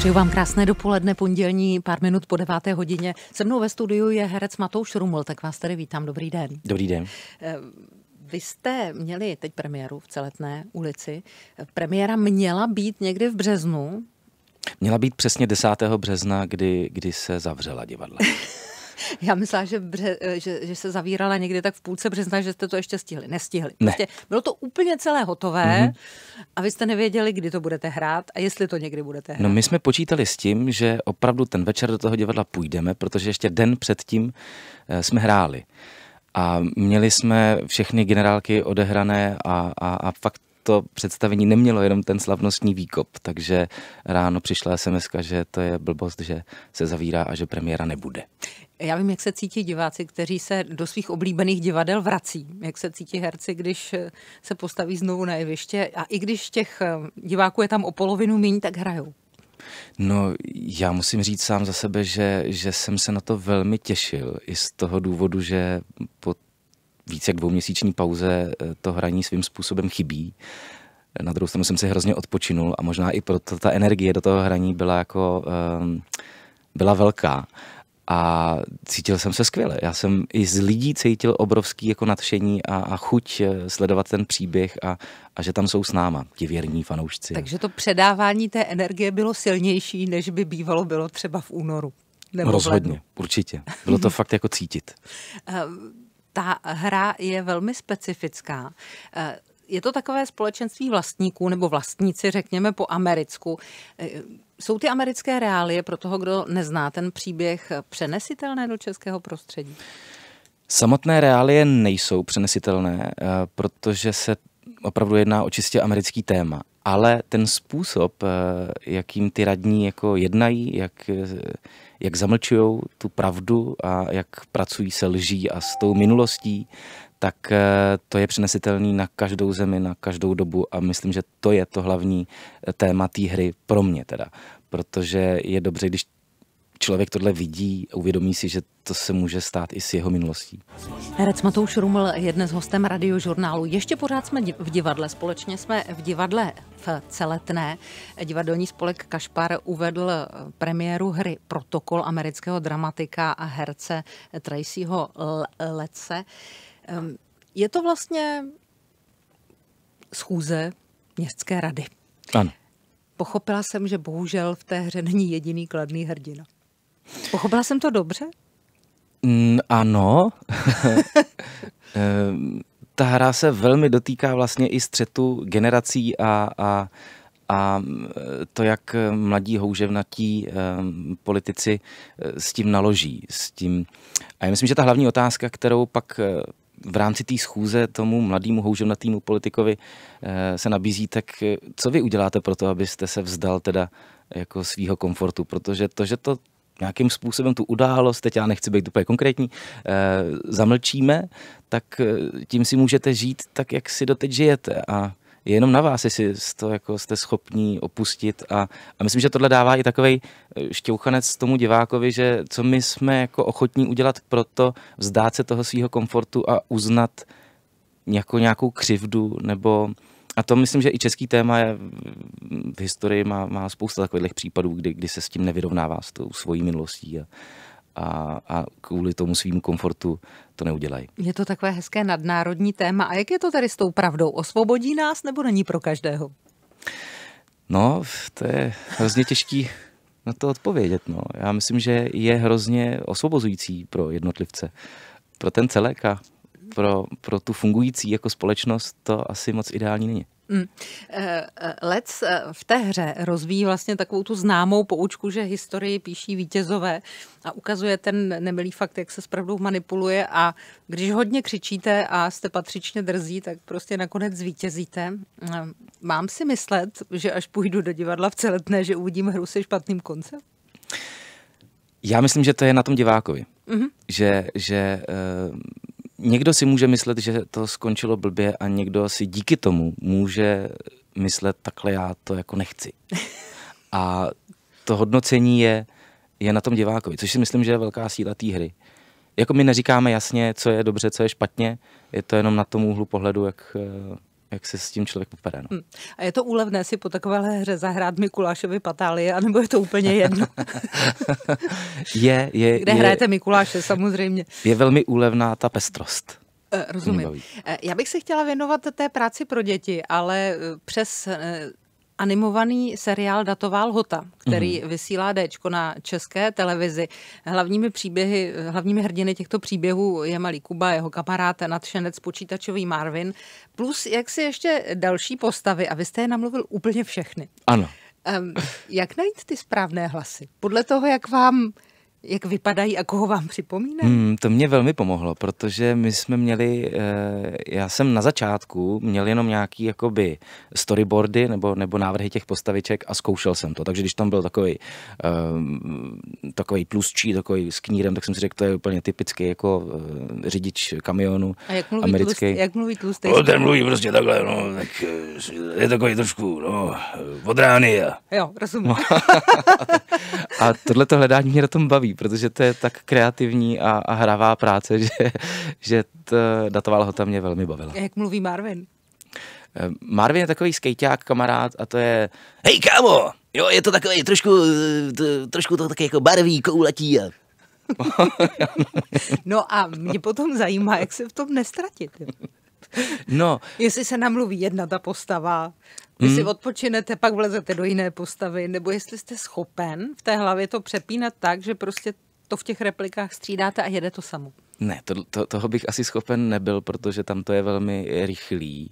Přeju vám krásné dopoledne, pondělní, pár minut po deváté hodině. Se mnou ve studiu je herec Matouš Ruml, tak vás tady vítám. Dobrý den. Dobrý den. Eh, vy jste měli teď premiéru v Celetné ulici. Premiéra měla být někdy v březnu. Měla být přesně 10. března, kdy, kdy se zavřela divadla. Já myslela, že, bře, eh, že, že se zavírala někdy tak v půlce března, že jste to ještě stihli. Nestihli. Ne. Prostě bylo to úplně celé hotové mm-hmm. a vy jste nevěděli, kdy to budete hrát a jestli to někdy budete no, hrát. No my jsme počítali s tím, že opravdu ten večer do toho divadla půjdeme, protože ještě den předtím eh, jsme hráli. A měli jsme všechny generálky odehrané a, a, a fakt to představení nemělo jenom ten slavnostní výkop, takže ráno přišla SMS, že to je blbost, že se zavírá a že premiéra nebude. Já vím, jak se cítí diváci, kteří se do svých oblíbených divadel vrací. Jak se cítí herci, když se postaví znovu na jeviště a i když těch eh, diváků je tam o polovinu méně, tak hrajou. No, já musím říct sám za sebe, že, že jsem se na to velmi těšil. I z toho důvodu, že po více jak dvouměsíční pauze eh, to hraní svým způsobem chybí. Na druhou stranu jsem si hrozně odpočinul a možná i proto ta energie do toho hraní byla jako ehm, byla velká a cítil jsem se skvěle. Já jsem i z lidí cítil obrovský jako nadšení a, a chuť eh, sledovat ten příběh a, a že tam jsou s náma ti věrní fanoušci. Takže to předávání té energie bylo silnější, než by bývalo bylo třeba v únoru. Nebo Rozhodně, v určitě. Bylo to fakt jako cítit. ta hra je velmi specifická eh, je to takové společenství vlastníků nebo vlastníci, řekněme, po Americku. Eh, jsou ty americké reálie pro toho, kdo nezná ten příběh, přenesitelné do českého prostředí? Samotné reálie nejsou přenesitelné, eh, protože se opravdu jedná o čistě americký téma. Ale ten způsob, eh, jakým ty radní jako jednají, jak, eh, jak zamlčují tu pravdu a jak pracují se lží a s tou minulostí, tak eh, to je přenesitelný na každou zemi, na každou dobu a myslím, že to je to hlavní téma té hry pro mě teda. Protože je dobře, když člověk tohle vidí uvědomí si, že to se může stát i s jeho minulostí. Herec Matouš Ruml je dnes hostem radiožurnálu. Ještě pořád jsme v divadle, společně jsme v divadle v celetné. Divadelní spolek Kašpar uvedl premiéru hry Protokol amerického dramatika a herce Tracyho Lece. Je to vlastně schůze městské rady. Ano. Pochopila jsem, že bohužel v té hře není jediný kladný hrdina. Pochopila jsem to dobře? Mm, ano. Eh, ta hra se velmi dotýká vlastně i střetu generací a, a, a mm, to, jak mladí houževnatí eh, politici eh, s tím naloží. S tím. A já myslím, že ta hlavní otázka, kterou pak v rámci té schůze tomu mladému houževnatému politikovi se nabízí, tak co vy uděláte pro to, abyste se vzdal teda jako svýho komfortu, protože to, že to nějakým způsobem tu událost, teď já nechci být úplně konkrétní, eh, zamlčíme, tak eh, tím si můžete žít tak, jak si doteď žijete. A je jenom na vás, jestli to jako jste schopní opustit. A, a myslím, že tohle dává i takový eh, šťouchanec tomu divákovi, že co my jsme jako ochotní udělat pro to vzdát se toho svého komfortu a uznat jako nějakou křivdu nebo a to myslím, že i český téma je, v historii má, má spousta takových případů, kdy, kdy se s tím nevyrovnává s tou svojí minulostí a, a, a kvůli tomu svým komfortu to neudělají. Je to takové hezké nadnárodní téma. A jak je to tady s tou pravdou? Osvobodí nás nebo není pro každého? No, to je hrozně těžký na to odpovědět. No. Já myslím, že je hrozně osvobozující pro jednotlivce, pro ten celek a pro, pro tu fungující jako společnost to asi moc ideální není. Mm. Eh, eh, Lec eh, v té hře rozvíjí vlastně takovou tu známou poučku, že historii píší vítězové a ukazuje ten nemilý fakt, jak se spravdu manipuluje a když hodně křičíte a jste patřičně drzí, tak prostě nakonec zvítězíte. Mám si myslet, že až půjdu do divadla v celetné, že uvidím hru se špatným koncem? Já myslím, že to je na tom divákovi. Mm-hmm. Že, že uh někdo si může myslet, že to skončilo blbě a někdo si díky tomu může myslet, takhle já to jako nechci. A to hodnocení je, je na tom divákovi, což si myslím, že je velká síla té hry. Jako my neříkáme jasně, co je dobře, co je špatně, je to jenom na tom úhlu pohledu, jak eh, jak se s tím člověk vypadá. No. Hm. A je to úlevné si po takovéhle hře zahrát Mikulášovi Patálie, anebo je to úplně jedno? je, je. Kde je, hrajete Mikuláše samozřejmě. Je velmi úlevná ta pestrost. Eh, rozumím. Eh, já bych se chtěla věnovat té práci pro děti, ale eh, přes animovaný seriál Datová lhota, který mm-hmm. vysílá Dčko na české televizi. Hlavními příběhy, hlavními hrdiny těchto příběhů je malý Kuba, jeho kamarád, nadšenec, počítačový Marvin, plus jak si ještě další postavy a vy jste je namluvil úplně všechny. Ano. Um, jak najít ty správné hlasy? Podle toho, jak vám jak vypadají a koho vám připomínají? Hmm, to mě velmi pomohlo, protože my jsme měli, eh, já jsem na začátku měl jenom nějaký jakoby storyboardy nebo, nebo návrhy těch postaviček a zkoušel jsem to. Takže když tam byl takový, eh, takový plusčí, takový s knírem, tak jsem si řekl, to je úplně typický jako eh, řidič kamionu a jak mluví americký. Tlust, jak mluví tlustý? No, ten mluví prostě takhle, no, tak je takový trošku, no, od rány. Jo, rozumím. No. a tohle to hledání mě na tom baví baví, protože to je tak kreativní a, a hravá práce, že, že to, datová lhota mě velmi bavila. Jak mluví Marvin? Ehm, Marvin je takový skejťák, kamarád a to je, hej kámo, jo, je to takový trošku, trošku to taky jako barví, koulatí a no a mě potom zajímá, jak se v tom nestratit. No. Jestli se namluví jedna ta postava, vy hmm. si odpočinete, pak vlezete do jiné postavy, nebo jestli jste schopen v té hlavě to přepínat tak, že prostě to v těch replikách střídáte a jede to samo. Ne, to, to, toho bych asi schopen nebyl, protože tam to je velmi rychlý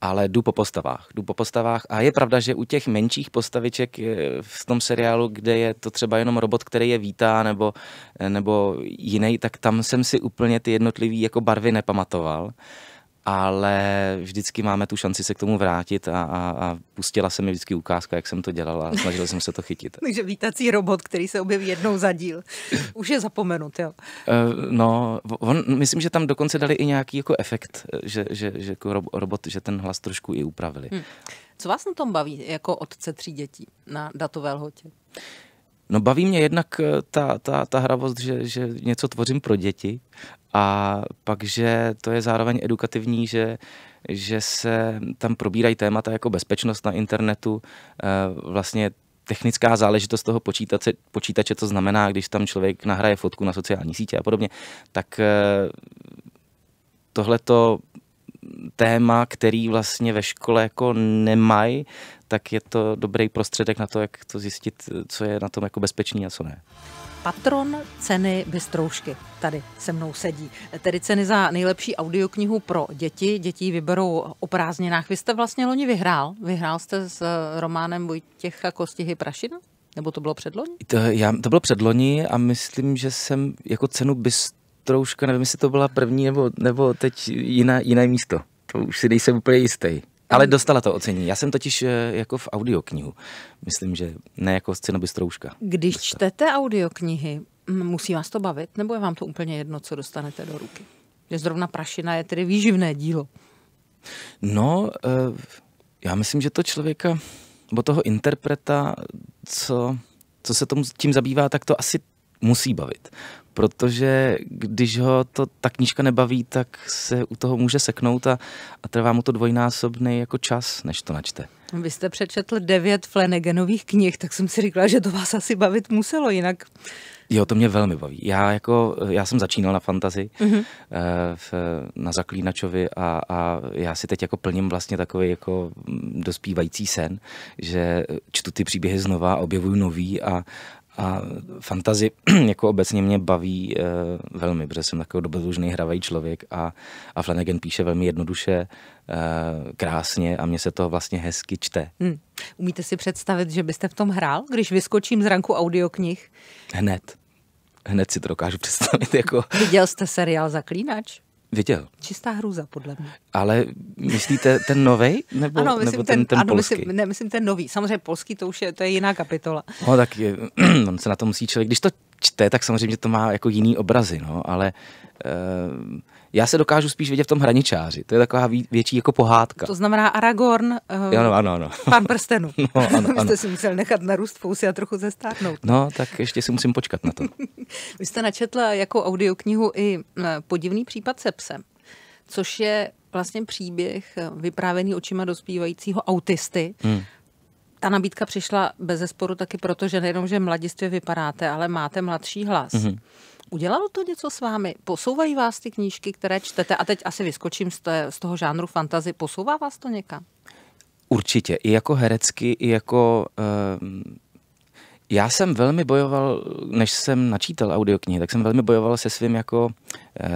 ale jdu po postavách. Jdu po postavách a je pravda, že u těch menších postaviček v tom seriálu, kde je to třeba jenom robot, který je vítá nebo, nebo jiný, tak tam jsem si úplně ty jednotlivý jako barvy nepamatoval ale vždycky máme tu šanci se k tomu vrátit a, a, a pustila se mi vždycky ukázka, jak jsem to dělala a snažil jsem se to chytit. Takže vítací robot, který se objeví jednou za díl. Už je zapomenut, jo? Eh, no, on, myslím, že tam dokonce dali i nějaký jako efekt, že, že, že jako robot, že ten hlas trošku i upravili. Hmm. Co vás na tom baví jako otce tří dětí na datové lhotě? No baví mě jednak eh, ta, ta, ta hravost, že, že něco tvořím pro děti a pak, že to je zároveň edukativní, že, že se tam probírají témata jako bezpečnost na internetu, eh, vlastně technická záležitost toho počítače, počítače, co znamená, když tam člověk nahraje fotku na sociální sítě a podobně, tak eh, tohleto téma, který vlastně ve škole jako nemají, tak je to dobrý prostředek na to, jak to zjistit, co je na tom jako bezpečný a co ne patron ceny Bystroušky. Tady se mnou sedí. Tedy ceny za nejlepší audioknihu pro děti. Děti vyberou o prázdninách. Vy jste vlastně loni vyhrál. Vyhrál jste s eh, románem Vojtěcha Kostihy Prašina? Nebo to bylo předloni? To, já, to bylo předloni a myslím, že jsem jako cenu Bystrouška, nevím, jestli to byla první nebo, nebo teď jiná, jiné místo. To už si nejsem úplně jistý. Ale dostala to ocenění. Já jsem totiž eh, jako v audioknihu. Myslím, že ne jako scénobistrouška. Když dostala. čtete audioknihy, musí vás to bavit? Nebo je vám to úplně jedno, co dostanete do ruky? Že zrovna prašina je tedy výživné dílo. No, eh, já myslím, že to člověka, nebo toho interpreta, co, co se tomu tím zabývá, tak to asi musí bavit protože když ho to ta knížka nebaví, tak se u toho může seknout a, a trvá mu to dvojnásobný jako čas, než to načte. Vy jste přečetl devět Flanaganových knih, tak jsem si říkala, že to vás asi bavit muselo, jinak... Jo, to mě velmi baví. Já, jako, já jsem začínal na fantazi, mm-hmm. v, na Zaklínačovi a, a já si teď jako plním vlastně takový jako mm, dospívající sen, že čtu ty příběhy znova, objevuju nový a, a fantazi jako obecně mě baví e, velmi, protože jsem takový dobrodružný, hravý člověk a, a Flanagan píše velmi jednoduše, e, krásně a mně se to vlastně hezky čte. Hmm. Umíte si představit, že byste v tom hrál, když vyskočím z ranku audioknih? Hned. Hned si to dokážu představit. Jako... Viděl jste seriál Zaklínač? Viděl. Čistá hruza, podle mě. Ale myslíte ten nový nebo, ano, myslím, nebo ten, ten, ten ano, polský? Myslím, ne, myslím ten nový. Samozřejmě polský, to už je, to je jiná kapitola. No tak je, on se na to musí člověk, když to čte, tak samozřejmě to má jako jiný obrazy, no, ale... Uh, já se dokážu spíš vidět v tom hraničáři. To je taková větší jako pohádka. To znamená Aragorn, uh, jo, no, eh, ano, ano. pán prstenu. No, ano, ano. Vy jste si musel nechat narůst fousy a trochu zestárnout. No, tak ještě si musím počkat na to. Vy jste načetla jako audioknihu i eh, Podivný případ se psem, což je vlastně příběh eh, vyprávěný očima dospívajícího autisty, hmm. Ta nabídka přišla bez zesporu taky proto, že nejenom, že mladistvě vypadáte, ale máte mladší hlas. hmm Udělalo to něco s vámi? Posouvají vás ty knížky, které čtete? A teď asi vyskočím z, té, z toho žánru fantazy. Posouvá vás to někam? Určitě. I jako herecky, i jako... Uh, Já jsem velmi bojoval, než jsem načítal audioknihy, tak jsem velmi bojoval se svým jako e,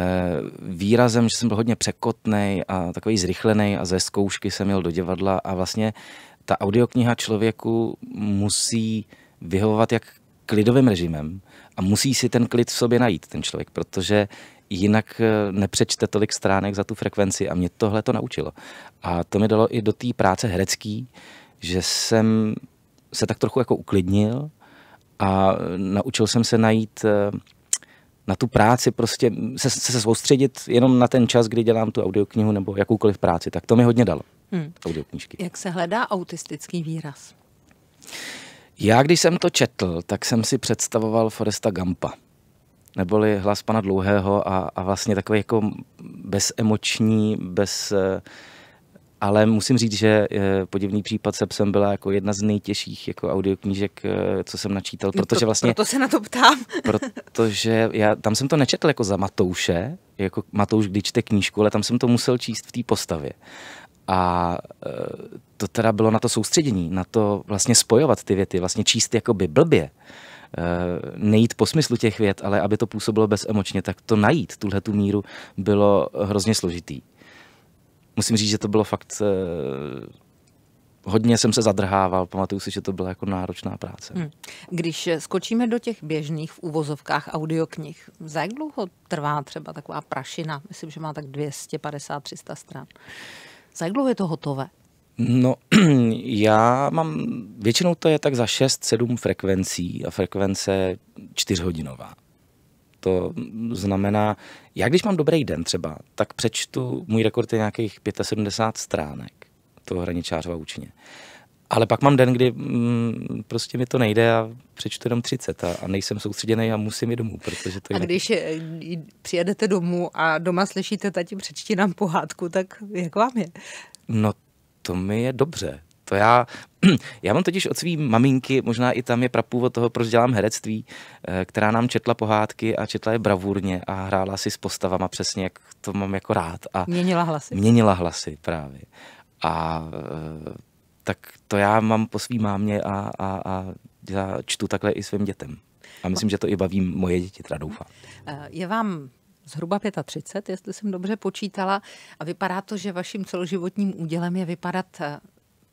výrazem, že jsem byl hodně překotný a takový zrychlený a ze zkoušky jsem jel do divadla a vlastně ta audiokniha člověku musí vyhovovat jak klidovým režimem, a musí si ten klid v sobě najít ten člověk, protože jinak eh, nepřečte tolik stránek za tu frekvenci a mě tohle to naučilo. A to mi dalo i do té práce herecký, že jsem se tak trochu jako uklidnil a naučil jsem se najít eh, na tu práci prostě se, se soustředit jenom na ten čas, kdy dělám tu audioknihu nebo jakoukoliv práci, tak to mi hodně dalo. Hmm. Audioknížky. Jak se hledá autistický výraz? Já, když jsem to četl, tak jsem si představoval Foresta Gampa. Neboli hlas pana Dlouhého a, a vlastně takový jako bezemoční, bez... Eh, ale musím říct, že eh, podivný případ se psem byla jako jedna z nejtěžších jako audioknížek, eh, co jsem načítal, no protože vlastně... Proto se na to ptám. protože já tam jsem to nečetl jako za Matouše, jako Matouš, když čte knížku, ale tam jsem to musel číst v té postavě. A e, to teda bylo na to soustředění, na to vlastně spojovat ty věty, vlastně číst jakoby blbě, e, nejít po smyslu těch vět, ale aby to působilo bezemočně, tak to najít, tuhle tu míru, bylo hrozně složitý. Musím říct, že to bylo fakt e, hodně jsem se zadrhával, pamatuju si, že to byla jako náročná práce. Hmm. Když skočíme do těch běžných v uvozovkách audioknih, za jak dlouho trvá třeba taková prašina? Myslím, že má tak 250-300 stran. Za jak dlouho je to hotové? No, já mám, většinou to je tak za 6-7 frekvencí a frekvence čtyřhodinová. To znamená, já když mám dobrý den třeba, tak přečtu, můj rekord je nějakých 75 stránek toho hraničářova učně. Ale pak mám den, kdy mm, prostě mi to nejde a přečtu jenom 30 a, a nejsem soustředěný a musím jít domů, protože to je... A jinak... když eh, je, přijedete domů a doma slyšíte tati přečti nám pohádku, tak jak vám je? No to mi je dobře. To já, já mám totiž od svý maminky, možná i tam je prapůvod toho, proč dělám herectví, eh, která nám četla pohádky a četla je bravurně a hrála si s postavama přesně, jak to mám jako rád. A měnila hlasy. Měnila hlasy právě. A eh, tak to já mám po svým mámě a, a, a já čtu takhle i svým dětem. A myslím, že to i baví moje děti, teda doufám. Eh, je vám zhruba 35, jestli jsem dobře počítala, a vypadá to, že vaším celoživotním údělem je vypadat eh,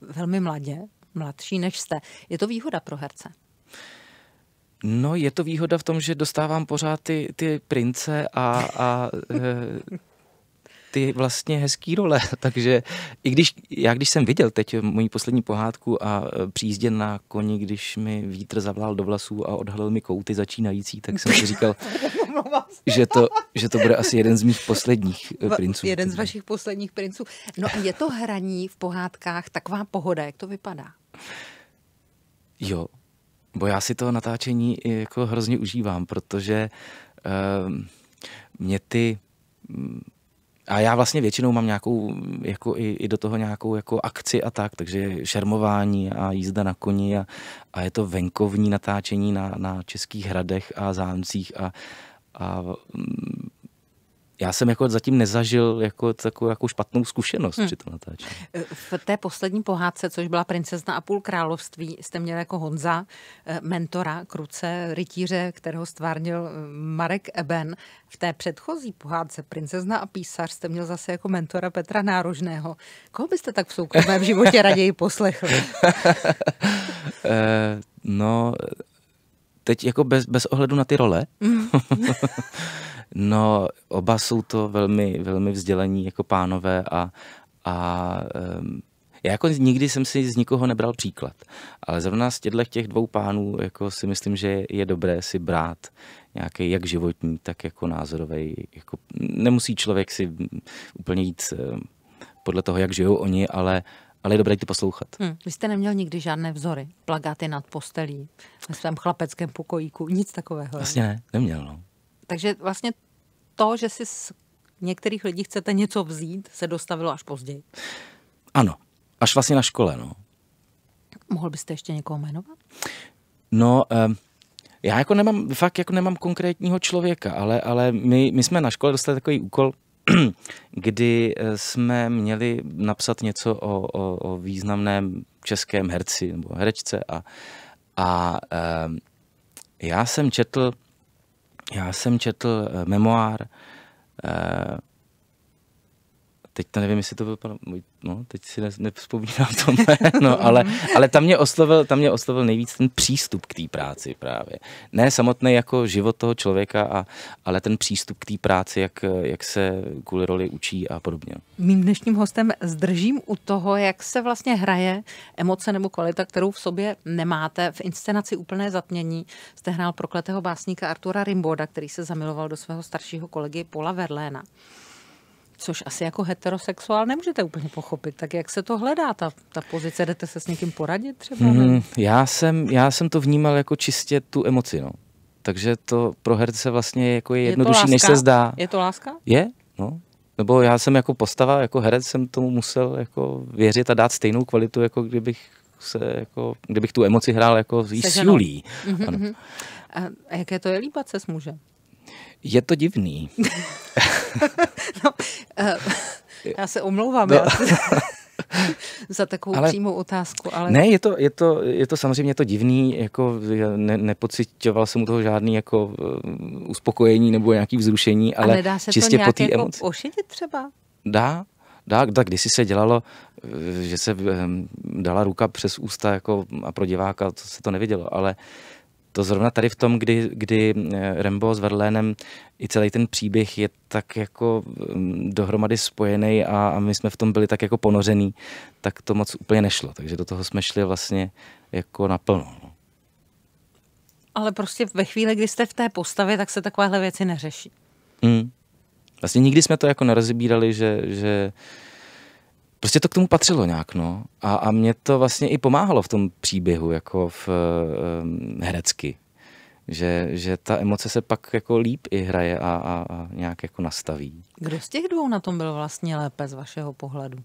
velmi mladě, mladší než jste. Je to výhoda pro herce? No, je to výhoda v tom, že dostávám pořád ty, ty prince a, a eh, ty vlastně hezký role. Takže i když, já když jsem viděl teď moji poslední pohádku a e, přízdě na koni, když mi vítr zavlal do vlasů a odhalil mi kouty začínající, tak jsem si říkal, že to, že to bude asi jeden z mých posledních e, princů. Jeden z vašich posledních princů. No a je to hraní v pohádkách taková pohoda, jak to vypadá? Jo, bo já si to natáčení jako hrozně užívám, protože uh, mě ty mm, a já vlastně většinou mám nějakou, jako i, i do toho nějakou jako akci a tak, takže šermování a jízda na koni a, a je to venkovní natáčení na, na českých hradech a zámcích a, a mm, já jsem jako zatím nezažil jako takovou jako špatnou zkušenost hmm. při tom natáčení. E, v té poslední pohádce, což byla Princezna a půl království, jste měl jako Honza, e, mentora, kruce, rytíře, kterého stvárnil e, Marek Eben. V té předchozí pohádce Princezna a písař jste měl zase jako mentora Petra Nárožného. Koho byste tak v soukromém životě raději poslechl? no, teď jako bez, bez ohledu na ty role. Mhm. No, oba jsou to velmi, velmi vzdělaní jako pánové a, a um, já jako nikdy jsem si z nikoho nebral příklad, ale zrovna z těchto těch dvou pánů jako si myslím, že je dobré si brát nějaký jak životní, tak jako názorový. Jako, nemusí člověk si úplně jít eh, podle toho, jak žijou oni, ale ale je dobré ty poslouchat. Hmm. Vy jste neměl nikdy žádné vzory, plagáty nad postelí, ve svém chlapeckém pokojíku, nic takového. Vlastně ne, neměl. No. Takže vlastně to, že si z některých lidí chcete něco vzít, se dostavilo až později. Ano, až vlastně na škole, no. Mohl byste ještě někoho jmenovat? No, um, já jako nemám, fakt jako nemám konkrétního člověka, ale, ale my, my jsme na škole dostali takový úkol, kdy eh, jsme měli napsat něco o, o, o významném českém herci nebo herečce a, a um, já jsem četl já jsem četl eh, memoár eh, teď to nevím, jestli to byl pan, můj, no, teď si ne, nevzpomínám to no, ale, ale tam, mě oslovil, tam mě oslovil nejvíc ten přístup k té práci právě. Ne samotný jako život toho člověka, a, ale ten přístup k té práci, jak, jak se kvůli roli učí a podobně. Mým dnešním hostem zdržím u toho, jak se vlastně hraje emoce nebo kvalita, kterou v sobě nemáte. V inscenaci Úplné zatmění jste hrál prokletého básníka Artura Rimboda, který se zamiloval do svého staršího kolegy Paula Verléna což asi jako heterosexuál nemůžete úplně pochopit. Tak jak se to hledá, ta, ta pozice? Jdete se s někým poradit třeba? Mm, já, jsem, já jsem to vnímal jako čistě tu emoci, no. Takže to pro herce vlastně jako je jednodušší, je než se zdá. Je to láska? Je, no. Nebo já jsem jako postava, jako herec jsem tomu musel jako věřit a dát stejnou kvalitu, jako kdybych se jako, kdybych tu emoci hrál jako s Julí. Mm-hmm. Mhm, a jaké to je líbat se s mužem? Je to divný. No, uh, já se omlouvám. No. Já se... za takovou ale, přímou otázku. Ale... Ne, je to, je, to, je to samozřejmě je to divný, jako ne, nepocitoval jsem u toho žádný jako uh, uspokojení nebo nějaký vzrušení, ale A nedá se čistě to nějak po jako emoci. ošidit třeba? Dá, dá, tak si se dělalo, eh, že se dala ruka přes ústa jako a pro diváka to se to nevidělo, ale to zrovna tady v tom, kdy, kdy eh, Rembo s Verlénem i celý ten příběh je tak jako mm, dohromady spojený a, a my jsme v tom byli tak jako ponořený, tak to moc úplně nešlo. Takže do toho jsme šli vlastně jako naplno. No. Ale prostě ve chvíli, kdy jste v té postavě, tak se takovéhle věci neřeší. Mm. Vlastně nikdy jsme to jako nerozbírali, že, že uh, prostě to k tomu patřilo nějak, no. A, a mě to vlastně i pomáhalo v tom příběhu, jako v um, herecky. Že, že ta emoce se pak jako líp i hraje a, a, a nějak jako nastaví. Kdo z těch dvou na tom byl vlastně lépe z vašeho pohledu?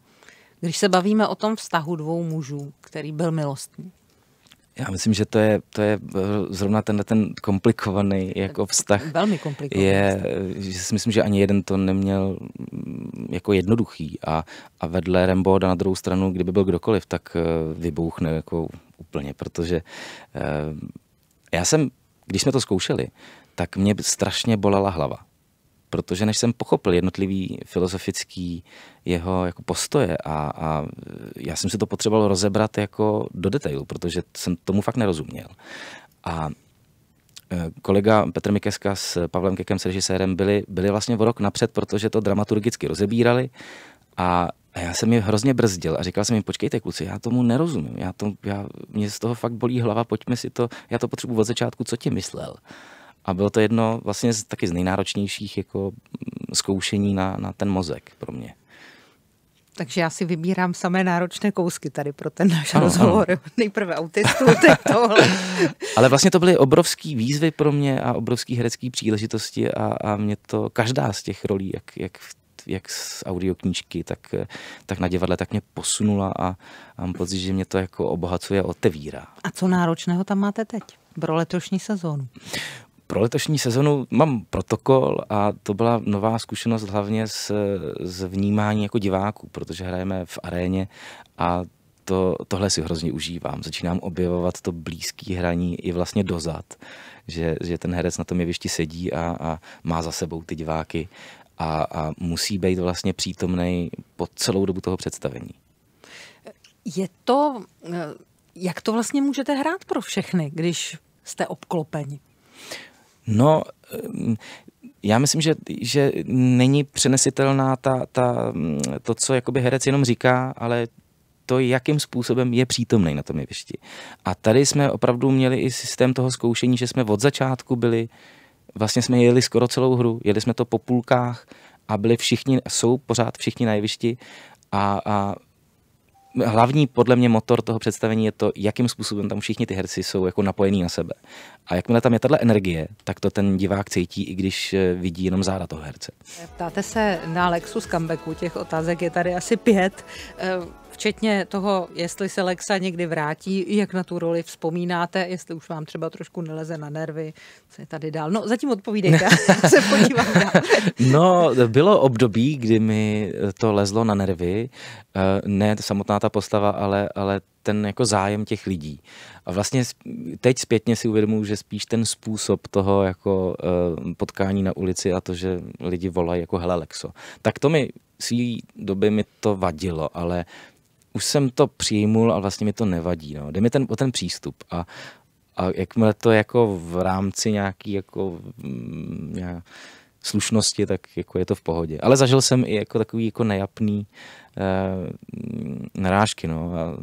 Když se bavíme o tom vztahu dvou mužů, který byl milostný. Já myslím, že to je, to je eh, zrovna ten ten komplikovaný jako vztah. Velmi komplikovaný. Je, eh, že si myslím, že ani jeden to neměl mm, jako jednoduchý a, a vedle Remboda na druhou stranu, kdyby byl kdokoliv, tak eh, vybouchne jako úplně, protože já jsem, když jsme to zkoušeli, tak mě strašně bolela hlava protože než jsem pochopil jednotlivý filozofický jeho jako postoje a, a já jsem si to potřeboval rozebrat jako do detailu, protože jsem tomu fakt nerozuměl. A e, kolega Petr Mikeska s Pavlem Kekem, s režisérem, byli, byli vlastně o rok napřed, protože to dramaturgicky rozebírali a a já jsem mi hrozně brzdil a říkal jsem jim, počkejte kluci, já tomu nerozumím, já to, já, mě z toho fakt bolí hlava, pojďme si to, já to potřebuji od začátku, co ti myslel. A bylo to jedno vlastně z, taky z nejnáročnějších jako zkoušení na, na ten mozek pro mě. Takže já si vybírám samé náročné kousky tady pro ten náš ano, rozhovor. Ano. Nejprve autistů, teď tohle. Ale vlastně to byly obrovské výzvy pro mě a obrovské herecké příležitosti a, a mě to každá z těch rolí, jak, jak, jak z audioknížky, tak, tak na divadle, tak mě posunula a, a mám pocit, že mě to jako obohacuje otevírá. A co náročného tam máte teď? Pro letošní sezónu pro letošní sezonu mám protokol a to byla nová zkušenost hlavně s s vnímání jako diváků, protože hrajeme v aréně a to, tohle si hrozně užívám. Začínám objevovat to blízký hraní i vlastně dozad, že, že ten herec na tom jevišti sedí a, a má za sebou ty diváky a, a musí být vlastně přítomný po celou dobu toho představení. Je to, eh, jak to vlastně můžete hrát pro všechny, když jste obklopeni? No, ehm, já myslím, že, že není přenesitelná ta, ta, mm, to, co jakoby herec jenom říká, ale to, jakým způsobem je přítomný na tom jevišti. A tady jsme opravdu měli i systém toho zkoušení, že jsme od začátku byli, vlastně jsme jeli skoro celou hru, jeli jsme to po půlkách a byli všichni, jsou pořád všichni na jevišti a, a hlavní podle mě motor toho představení je to, jakým způsobem tam všichni ty herci jsou jako napojení na sebe. A jakmile tam je tato energie, tak to ten divák cítí, i když eh, vidí jenom záda toho herce. Ptáte se na Lexus comebacku, těch otázek je tady asi pět. Eh, Včetně toho, jestli se Lexa někdy vrátí, jak na tu roli vzpomínáte, jestli už vám třeba trošku neleze na nervy, co je tady dál. No, zatím odpovídejte, se podívám dál. no, bylo období, kdy mi to lezlo na nervy. Eh, ne samotná ta postava, ale, ale ten jako zájem těch lidí. A vlastně teď zpětně si uvědomuji, že spíš ten způsob toho jako eh, potkání na ulici a to, že lidi volají jako hele Lexo. Tak to mi svý doby mi to vadilo, ale už jsem to přijmul, a vlastně mi to nevadí. No. Jde mi ten, o ten přístup a, a jakmile to jako v rámci nějaký jako já, slušnosti, tak jako je to v pohodě. Ale zažil jsem i jako takový jako nejapný e, narážky, no. A,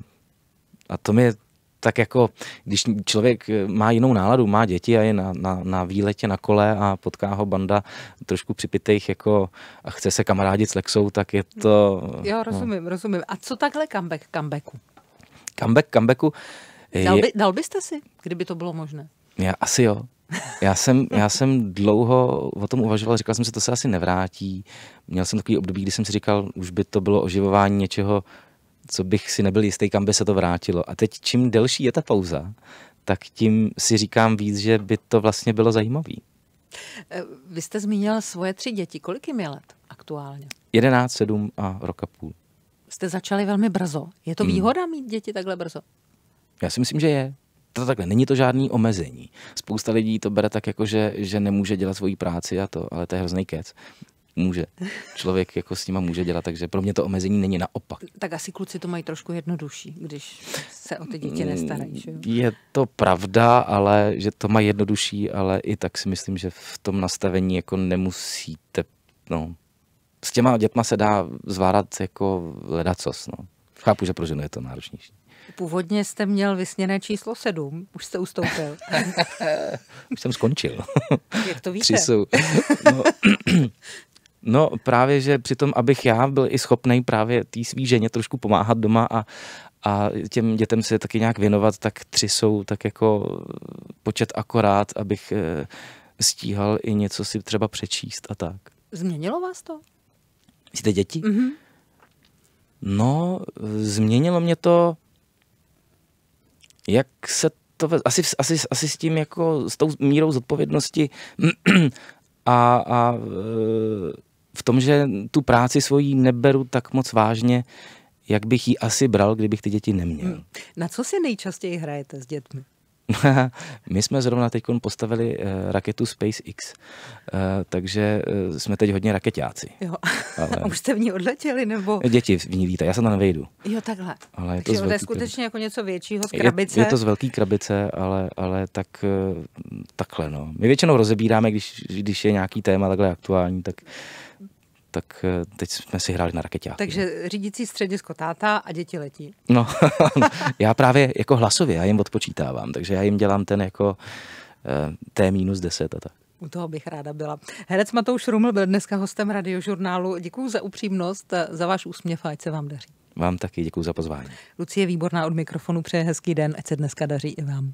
a to mi tak jako, když člověk eh, má jinou náladu, má děti a je na, na, na výletě na kole a potká ho banda trošku připitejch jako a chce se kamarádit s Lexou, tak je to... Mm. Jo, no. rozumím, no. rozumím. A co takhle comeback comebacku? Comeback comebacku... Je... Dal, by, dal byste si, kdyby to bylo možné? Já asi jo. Já jsem, já jsem dlouho o tom uvažoval, říkal jsem si, to se asi nevrátí. Měl jsem takový období, kdy jsem si říkal, už by to bylo oživování něčeho, co bych si nebyl jistý, kam by se to vrátilo. A teď čím delší je ta pauza, tak tím si říkám víc, že by to vlastně bylo zajímavé. Eh, vy jste zmínil svoje tři děti. Kolik jim je let aktuálně? 11, 7 a roka půl. Jste začali velmi brzo. Je to hmm. výhoda hmm. mít děti takhle brzo? Já si myslím, že je to takhle, není to žádný omezení. Spousta lidí to bere tak jako, že, že nemůže dělat svoji práci a to, ale to je hrozný kec může. Člověk jako s nima může dělat, takže pro mě to omezení není naopak. Tak asi kluci to mají trošku jednodušší, když se o ty děti mm, nestarají. Že? Je to pravda, ale že to mají jednodušší, ale i tak si myslím, že v tom nastavení jako nemusíte, no. S těma dětma se dá zvládat jako ledacos, no. Chápu, že pro ženu je to náročnější. Původně jste měl vysněné číslo sedm, už jste ustoupil. už jsem skončil. Jak to víte? Tři jsou. No, No právě, že přitom, abych já byl i schopný právě té svý ženě trošku pomáhat doma a, a těm dětem se taky nějak věnovat, tak tři jsou tak jako počet akorát, abych eh, stíhal i něco si třeba přečíst a tak. Změnilo vás to? Jste děti? Mm-hmm. No, změnilo mě to, jak se to, asi, asi, asi s tím jako, s tou mírou zodpovědnosti a, a eh, v tom, že tu práci svoji neberu tak moc vážně, jak bych ji asi bral, kdybych ty děti neměl. Hmm. Na co si nejčastěji hrajete s dětmi? My jsme zrovna teď postavili eh, raketu SpaceX, eh, takže eh, jsme teď hodně raketáci. Jo. Ale... Už jste v ní odletěli, nebo? Děti v ní víte, já se na nevejdu. Jo, takhle. Ale je takže to, z velký... je skutečně jako něco většího z krabice. Je, je to z velký krabice, ale, ale tak, takhle no. My většinou rozebíráme, když, když je nějaký téma takhle aktuální, tak tak eh, teď jsme si hráli na raketě. Takže řídící středisko táta a děti letí. No, já právě jako hlasově, já jim odpočítávám, takže já jim dělám ten jako eh, T minus 10 a tak. U toho bych ráda byla. Herec Matouš Ruml byl dneska hostem radiožurnálu. Děkuji za upřímnost, za váš úsměv a ať se vám daří. Vám taky děkuji za pozvání. Lucie Výborná od mikrofonu přeje hezký den, ať se dneska daří i vám.